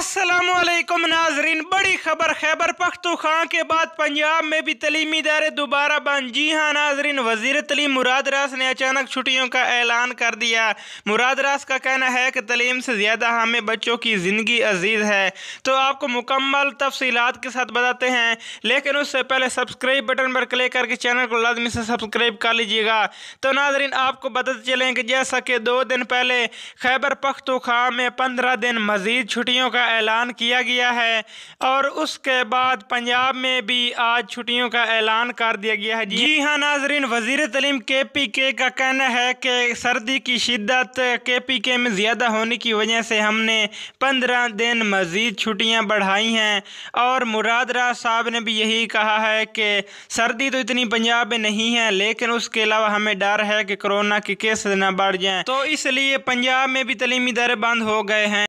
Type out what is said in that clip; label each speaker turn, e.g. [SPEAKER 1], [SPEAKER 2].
[SPEAKER 1] असलकुम नाजरीन बड़ी खबर खैबर पख्तूखां के बाद पंजाब में भी तलीमी इदारे दोबारा बंद जी हाँ नाजरीन वजीर तलीम मुराद रास ने अचानक छुट्टियों का ऐलान कर दिया मुराद रास का कहना है कि तलीम से ज़्यादा हमें बच्चों की ज़िंदगी अजीज़ है तो आपको मुकम्मल तफसीत के साथ बताते हैं लेकिन उससे पहले सब्सक्राइब बटन पर क्लिक करके चैनल को लाजमी से सब्सक्राइब कर लीजिएगा तो नाजरीन आपको बताते चलें कि जैसा कि दो दिन पहले खैबर पख्तूखा में पंद्रह दिन मज़ीद छुट्टियों का ऐलान किया गया है और उसके बाद पंजाब में भी आज छुट्टियों का ऐलान कर दिया गया है जी हाँ नाजरीन वजीर तलीम के पी के का कहना है कि सर्दी की शिद्दत के पी के में ज़्यादा होने की वजह से हमने पंद्रह दिन मज़ीद छुट्टियाँ बढ़ाई हैं और मुरादराज साहब ने भी यही कहा है कि सर्दी तो इतनी पंजाब में नहीं है लेकिन उसके अलावा हमें डर है कि कोरोना के केस ना बढ़ जाए तो इसलिए पंजाब में भी तलीमी इदारे बंद हो गए हैं